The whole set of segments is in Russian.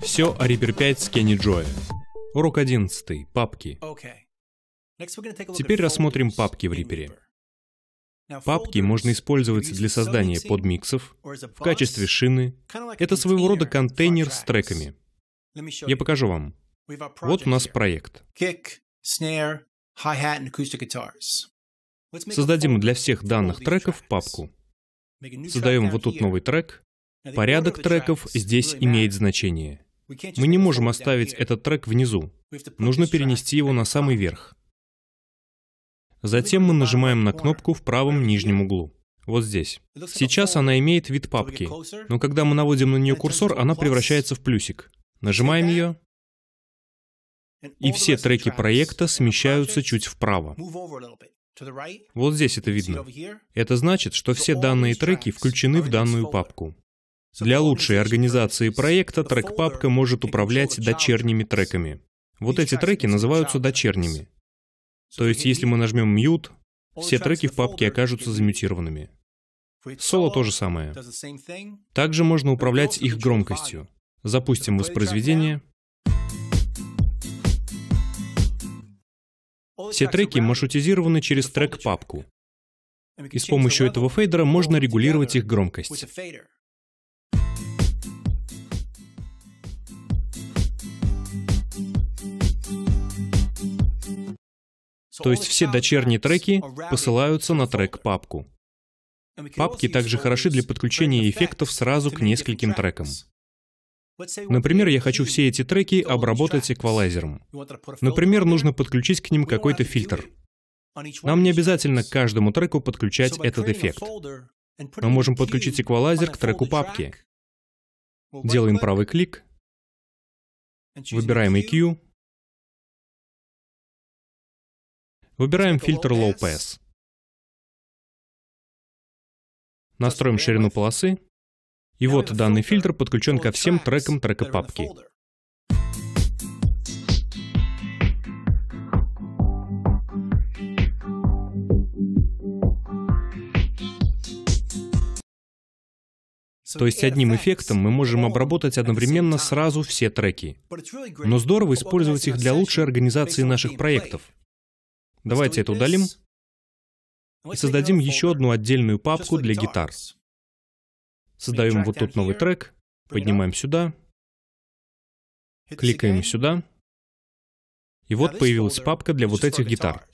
Все о Reaper 5 с Кенни Джоя. Урок 11. Папки. Теперь рассмотрим папки в Reaper. Папки можно использовать для создания подмиксов, в качестве шины. Это своего рода контейнер с треками. Я покажу вам. Вот у нас проект. Создадим для всех данных треков папку. Создаем вот тут новый трек. Порядок треков здесь имеет значение. Мы не можем оставить этот трек внизу. Нужно перенести его на самый верх. Затем мы нажимаем на кнопку в правом нижнем углу. Вот здесь. Сейчас она имеет вид папки, но когда мы наводим на нее курсор, она превращается в плюсик. Нажимаем ее, и все треки проекта смещаются чуть вправо. Вот здесь это видно. Это значит, что все данные треки включены в данную папку. Для лучшей организации проекта трек-папка может управлять дочерними треками. Вот эти треки называются дочерними. То есть, если мы нажмем «Mute», все треки в папке окажутся замютированными. Соло то же самое. Также можно управлять их громкостью. Запустим воспроизведение. Все треки маршрутизированы через трек-папку. И с помощью этого фейдера можно регулировать их громкость. То есть все дочерние треки посылаются на трек-папку. Папки также хороши для подключения эффектов сразу к нескольким трекам. Например, я хочу все эти треки обработать эквалайзером. Например, нужно подключить к ним какой-то фильтр. Нам не обязательно к каждому треку подключать этот эффект. Мы можем подключить эквалайзер к треку папки. Делаем правый клик, выбираем EQ, выбираем фильтр Low Pass, настроим ширину полосы, и вот данный фильтр подключен ко всем трекам трека папки. То есть одним эффектом мы можем обработать одновременно сразу все треки. Но здорово использовать их для лучшей организации наших проектов. Давайте это удалим и создадим еще одну отдельную папку для гитар создаем вот тут новый трек, поднимаем сюда, кликаем сюда, и вот появилась папка для вот этих гитар.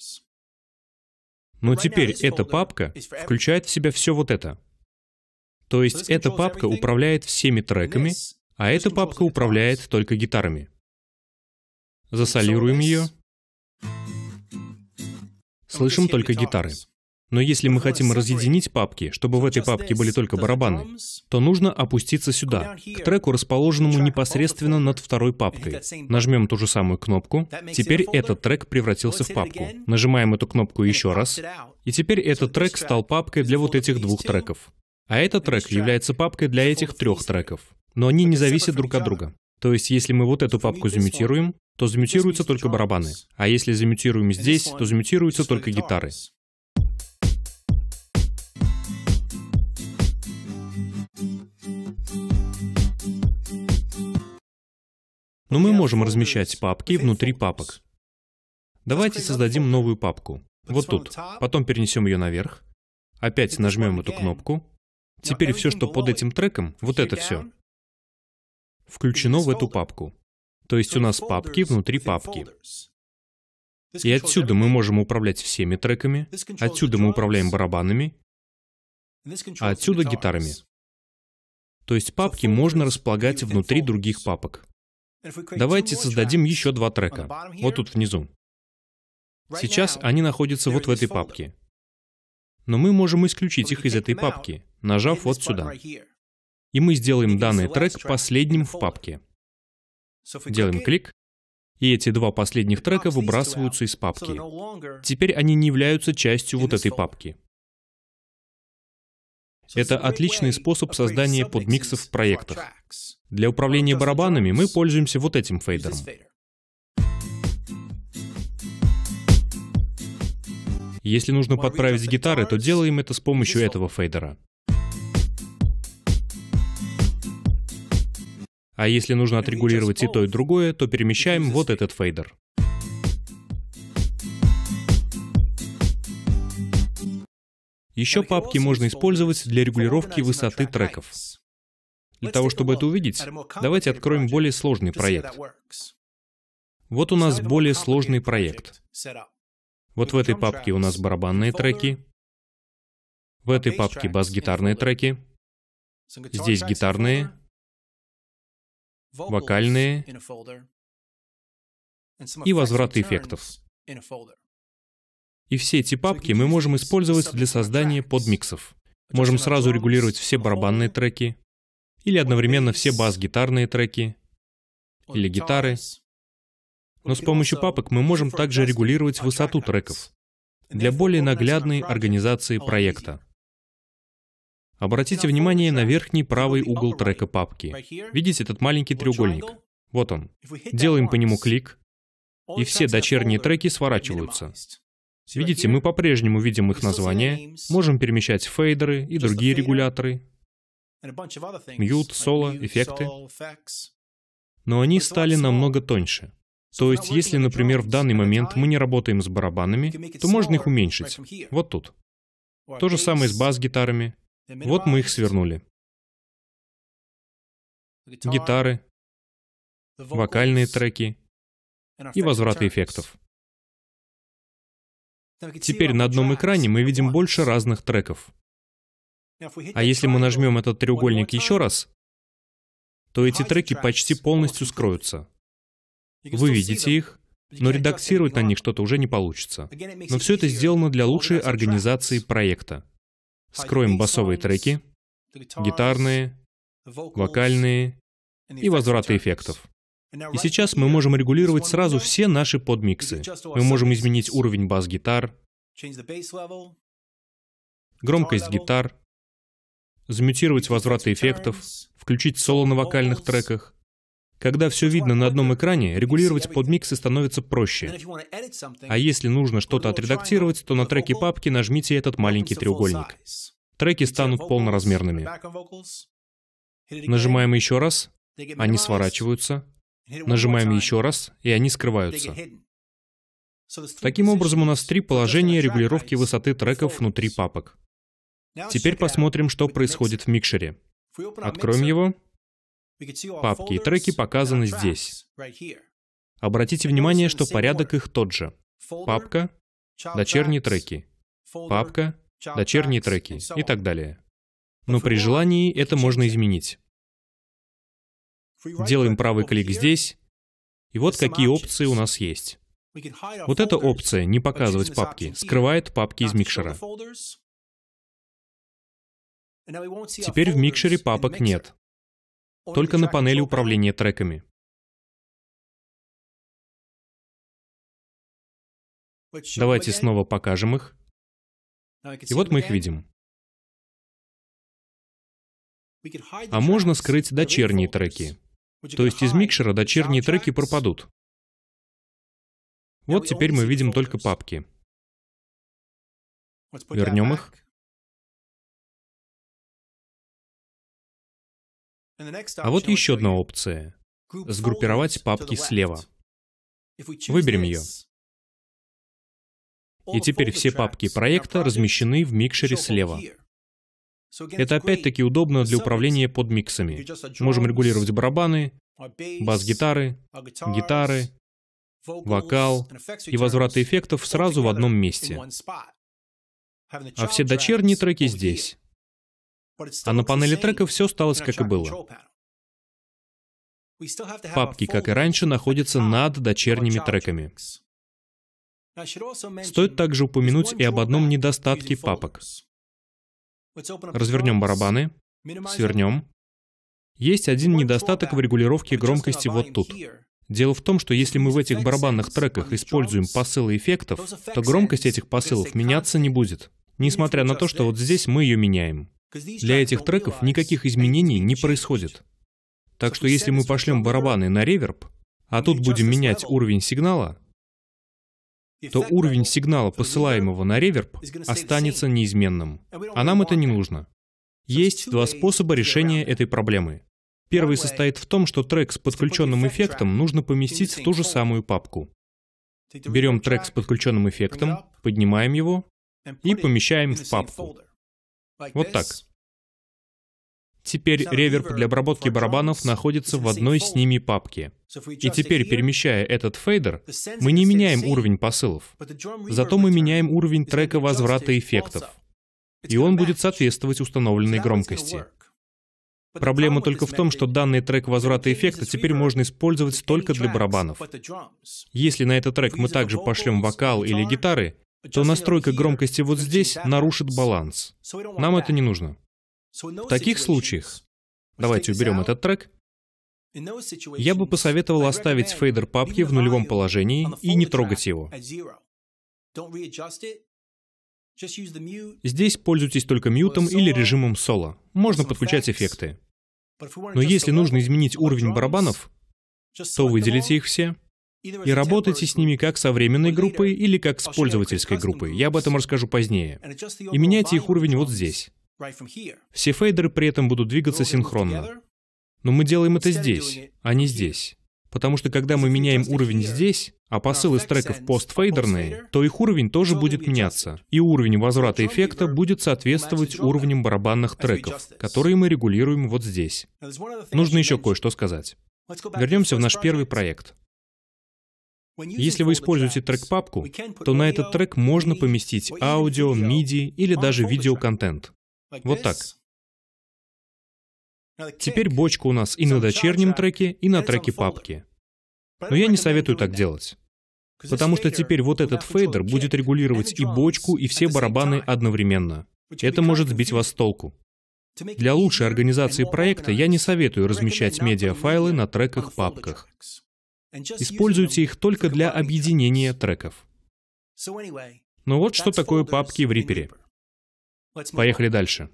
Но теперь эта папка включает в себя все вот это. То есть эта папка управляет всеми треками, а эта папка управляет только гитарами. Засолируем ее. Слышим только гитары. Но если мы хотим разъединить папки, чтобы в этой папке были только барабаны, то нужно опуститься сюда, к треку, расположенному непосредственно над второй папкой. Нажмем ту же самую кнопку. Теперь этот трек превратился в папку. Нажимаем эту кнопку еще раз. И теперь этот трек стал папкой для вот этих двух треков. А этот трек является папкой для этих трех треков. Но они не зависят друг от друга. То есть, если мы вот эту папку замутируем, то замютируются только барабаны. А если замутируем здесь, то замютируются только гитары. Но мы можем размещать папки внутри папок. Давайте создадим новую папку. Вот тут. Потом перенесем ее наверх. Опять нажмем эту кнопку. Теперь все, что под этим треком, вот это все, включено в эту папку. То есть у нас папки внутри папки. И отсюда мы можем управлять всеми треками, отсюда мы управляем барабанами, а отсюда гитарами. То есть папки можно располагать внутри других папок. Давайте создадим еще два трека, вот тут внизу. Сейчас они находятся вот в этой папке. Но мы можем исключить их из этой папки, нажав вот сюда. И мы сделаем данный трек последним в папке. Делаем клик, и эти два последних трека выбрасываются из папки. Теперь они не являются частью вот этой папки. Это отличный способ создания подмиксов в проектах. Для управления барабанами мы пользуемся вот этим фейдером. Если нужно подправить гитары, то делаем это с помощью этого фейдера. А если нужно отрегулировать и то, и другое, то перемещаем вот этот фейдер. Еще папки можно использовать для регулировки высоты треков. Для того, чтобы это увидеть, давайте откроем более сложный проект. Вот у нас более сложный проект. Вот в этой папке у нас барабанные треки, в этой папке бас-гитарные треки, здесь гитарные, вокальные и возвраты эффектов. И все эти папки мы можем использовать для создания подмиксов. Можем сразу регулировать все барабанные треки, или одновременно все бас-гитарные треки, или гитары. Но с помощью папок мы можем также регулировать высоту треков для более наглядной организации проекта. Обратите внимание на верхний правый угол трека папки. Видите этот маленький треугольник? Вот он. Делаем по нему клик, и все дочерние треки сворачиваются. Видите, мы по-прежнему видим их названия, можем перемещать фейдеры и другие регуляторы, мьют, соло, эффекты, но они стали намного тоньше. То есть, если, например, в данный момент мы не работаем с барабанами, то можно их уменьшить, вот тут. То же самое с бас-гитарами. Вот мы их свернули. Гитары, вокальные треки и возвраты эффектов. Теперь на одном экране мы видим больше разных треков. А если мы нажмем этот треугольник еще раз, то эти треки почти полностью скроются. Вы видите их, но редактировать на них что-то уже не получится. Но все это сделано для лучшей организации проекта. Скроем басовые треки, гитарные, вокальные и возвраты эффектов. И сейчас мы можем регулировать сразу все наши подмиксы. Мы можем изменить уровень бас-гитар, громкость гитар, замютировать возвраты эффектов, включить соло на вокальных треках. Когда все видно на одном экране, регулировать подмиксы становится проще. А если нужно что-то отредактировать, то на треке папки нажмите этот маленький треугольник. Треки станут полноразмерными. Нажимаем еще раз, они сворачиваются, Нажимаем еще раз, и они скрываются. Таким образом, у нас три положения регулировки высоты треков внутри папок. Теперь посмотрим, что происходит в микшере. Откроем его. Папки и треки показаны здесь. Обратите внимание, что порядок их тот же. Папка, дочерние треки, папка, дочерние треки и так далее. Но при желании это можно изменить делаем правый клик здесь, и вот какие опции у нас есть. Вот эта опция «Не показывать папки» скрывает папки из микшера. Теперь в микшере папок нет, только на панели управления треками. Давайте снова покажем их. И вот мы их видим. А можно скрыть дочерние треки. То есть из микшера дочерние треки пропадут. Вот теперь мы видим только папки. Вернем их. А вот еще одна опция. Сгруппировать папки слева. Выберем ее. И теперь все папки проекта размещены в микшере слева. Это опять-таки удобно для управления под миксами. Можем регулировать барабаны, бас-гитары, гитары, вокал и возвраты эффектов сразу в одном месте. А все дочерние треки здесь. А на панели трека все осталось, как и было. Папки, как и раньше, находятся над дочерними треками. Стоит также упомянуть и об одном недостатке папок — Развернем барабаны, свернем. Есть один недостаток в регулировке громкости вот тут. Дело в том, что если мы в этих барабанных треках используем посылы эффектов, то громкость этих посылов меняться не будет, несмотря на то, что вот здесь мы ее меняем. Для этих треков никаких изменений не происходит. Так что если мы пошлем барабаны на реверб, а тут будем менять уровень сигнала, то уровень сигнала, посылаемого на реверб, останется неизменным. А нам это не нужно. Есть два способа решения этой проблемы. Первый состоит в том, что трек с подключенным эффектом нужно поместить в ту же самую папку. Берем трек с подключенным эффектом, поднимаем его и помещаем в папку. Вот так. Теперь реверб для обработки барабанов находится в одной с ними папке. И теперь, перемещая этот фейдер, мы не меняем уровень посылов, зато мы меняем уровень трека возврата эффектов, и он будет соответствовать установленной громкости. Проблема только в том, что данный трек возврата эффекта теперь можно использовать только для барабанов. Если на этот трек мы также пошлем вокал или гитары, то настройка громкости вот здесь нарушит баланс. Нам это не нужно. В таких случаях, давайте уберем этот трек, я бы посоветовал оставить фейдер папки в нулевом положении и не трогать его. Здесь пользуйтесь только мьютом или режимом соло. Можно подключать эффекты. Но если нужно изменить уровень барабанов, то выделите их все и работайте с ними как со временной группой или как с пользовательской группой. Я об этом расскажу позднее. И меняйте их уровень вот здесь. Все фейдеры при этом будут двигаться синхронно. Но мы делаем это здесь, а не здесь. Потому что когда мы меняем уровень здесь, а посылы из треков постфейдерные, то их уровень тоже будет меняться, и уровень возврата эффекта будет соответствовать уровням барабанных треков, которые мы регулируем вот здесь. Нужно еще кое-что сказать. Вернемся в наш первый проект. Если вы используете трек-папку, то на этот трек можно поместить аудио, MIDI или даже видеоконтент. Вот так. Теперь бочка у нас и на дочернем треке, и на треке папки. Но я не советую так делать. Потому что теперь вот этот фейдер будет регулировать и бочку, и все барабаны одновременно. Это может сбить вас с толку. Для лучшей организации проекта я не советую размещать медиафайлы на треках-папках. Используйте их только для объединения треков. Но ну вот что такое папки в Reaper. Поехали дальше.